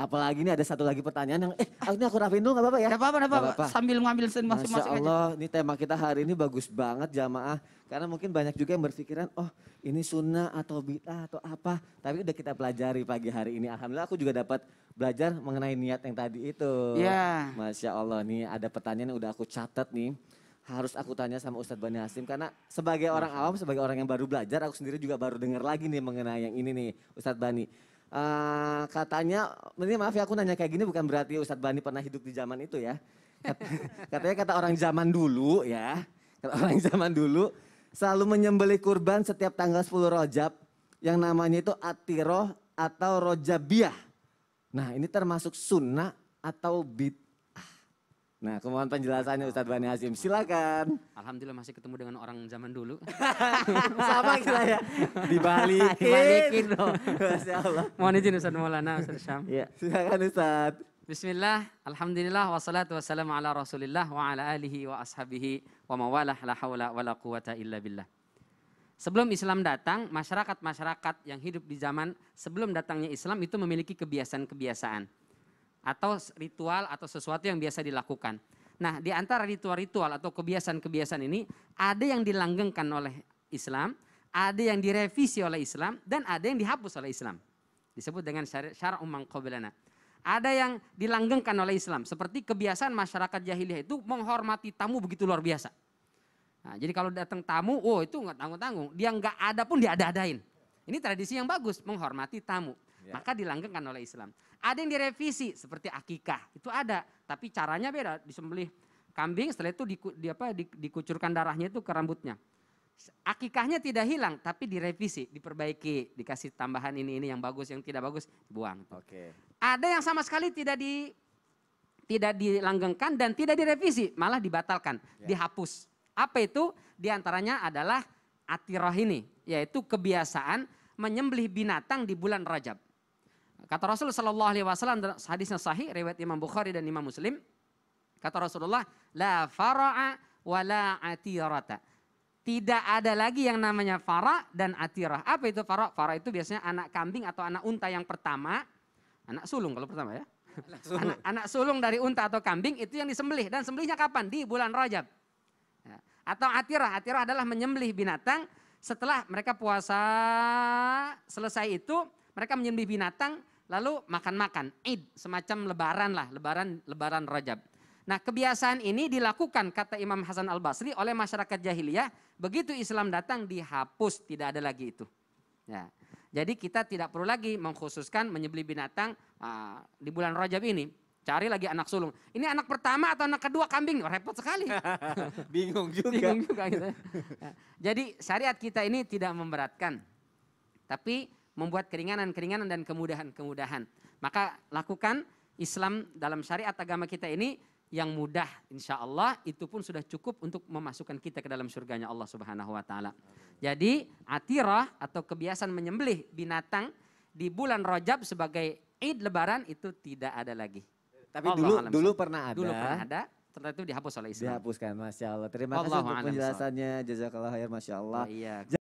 Apalagi ini ada satu lagi pertanyaan yang, eh ah, ini aku rapiin dulu gak apa-apa ya? Gak apa-apa, apa apa-apa. Sambil ngambil sen masing-masing aja. Allah, ini tema kita hari ini bagus banget jamaah. Karena mungkin banyak juga yang berpikiran, oh ini sunnah atau bid'ah atau apa. Tapi udah kita pelajari pagi hari ini. Alhamdulillah aku juga dapat belajar mengenai niat yang tadi itu. Iya. Masya Allah nih ada pertanyaan yang udah aku catat nih harus aku tanya sama Ustadz Bani Hasim karena sebagai orang awam, sebagai orang yang baru belajar, aku sendiri juga baru dengar lagi nih mengenai yang ini nih Ustadz Bani uh, katanya, ini maaf ya aku nanya kayak gini bukan berarti Ustadz Bani pernah hidup di zaman itu ya. Katanya kata orang zaman dulu ya, kata orang zaman dulu selalu menyembeli kurban setiap tanggal 10 Rojab yang namanya itu atiroh atau rojabiah. Nah ini termasuk sunnah atau bid Nah, kemohon penjelasannya Ustadz Bani Hasim, silakan. Alhamdulillah masih ketemu dengan orang zaman dulu. Sama kita ya, dibalikin. dibalikin Masya Allah. Mohon izin Ustadz Maulana, Ustadz Syam. Ya. silakan Ustadz. Bismillah, Alhamdulillah, wassalatu wassalamu ala rasulillah wa ala alihi wa ashabihi wa mawalah la hawla wa la quwata illa billah. Sebelum Islam datang, masyarakat-masyarakat yang hidup di zaman sebelum datangnya Islam itu memiliki kebiasaan-kebiasaan atau ritual atau sesuatu yang biasa dilakukan. Nah, di antara ritual-ritual atau kebiasaan-kebiasaan ini ada yang dilanggengkan oleh Islam, ada yang direvisi oleh Islam dan ada yang dihapus oleh Islam. Disebut dengan syara', umang qabilana. Ada yang dilanggengkan oleh Islam seperti kebiasaan masyarakat jahiliyah itu menghormati tamu begitu luar biasa. Nah, jadi kalau datang tamu, oh itu nggak tanggung-tanggung. Dia nggak ada pun diada-adain. Ini tradisi yang bagus, menghormati tamu ya. maka dilanggengkan oleh Islam. Ada yang direvisi seperti akikah, itu ada, tapi caranya beda. Disembelih kambing setelah itu di, di apa di, dikucurkan darahnya itu ke rambutnya. Akikahnya tidak hilang tapi direvisi, diperbaiki, dikasih tambahan ini ini yang bagus, yang tidak bagus buang. Oke. Okay. Ada yang sama sekali tidak di tidak dilanggengkan dan tidak direvisi, malah dibatalkan, yeah. dihapus. Apa itu? Di antaranya adalah atiroh ini, yaitu kebiasaan menyembelih binatang di bulan Rajab. Kata Rasul Shallallahu Alaihi Wasallam hadisnya sahih riwayat Imam Bukhari dan Imam Muslim. Kata Rasulullah, la fara'a wa la atirata. Tidak ada lagi yang namanya fara dan atirah. Apa itu fara? Fara itu biasanya anak kambing atau anak unta yang pertama. Anak sulung kalau pertama ya. Anak sulung. Anak, anak sulung dari unta atau kambing itu yang disembelih. Dan sembelihnya kapan? Di bulan Rajab. Ya. Atau atirah. Atirah adalah menyembelih binatang. Setelah mereka puasa selesai itu, mereka menyembelih binatang lalu makan-makan, Id, semacam lebaran lah, lebaran lebaran Rajab. Nah, kebiasaan ini dilakukan kata Imam Hasan Al-Basri oleh masyarakat jahiliyah, begitu Islam datang dihapus, tidak ada lagi itu. Ya. Jadi kita tidak perlu lagi mengkhususkan menyebeli binatang uh, di bulan Rajab ini. Cari lagi anak sulung. Ini anak pertama atau anak kedua kambing? Repot sekali. Bingung juga. Bingung juga gitu. Ya. Jadi syariat kita ini tidak memberatkan. Tapi membuat keringanan-keringanan dan kemudahan-kemudahan. Maka lakukan Islam dalam syariat agama kita ini yang mudah insya Allah itu pun sudah cukup untuk memasukkan kita ke dalam surganya Allah subhanahu wa ta'ala. Jadi atirah atau kebiasaan menyembelih binatang di bulan rojab sebagai id lebaran itu tidak ada lagi. Tapi Allah dulu, alam dulu pernah ada. Dulu pernah ada, ternyata itu dihapus oleh Islam. Dihapuskan, Masya Allah. Terima Allah kasih untuk penjelasannya. Jazakallah khair, Masya Allah. Oh, iya.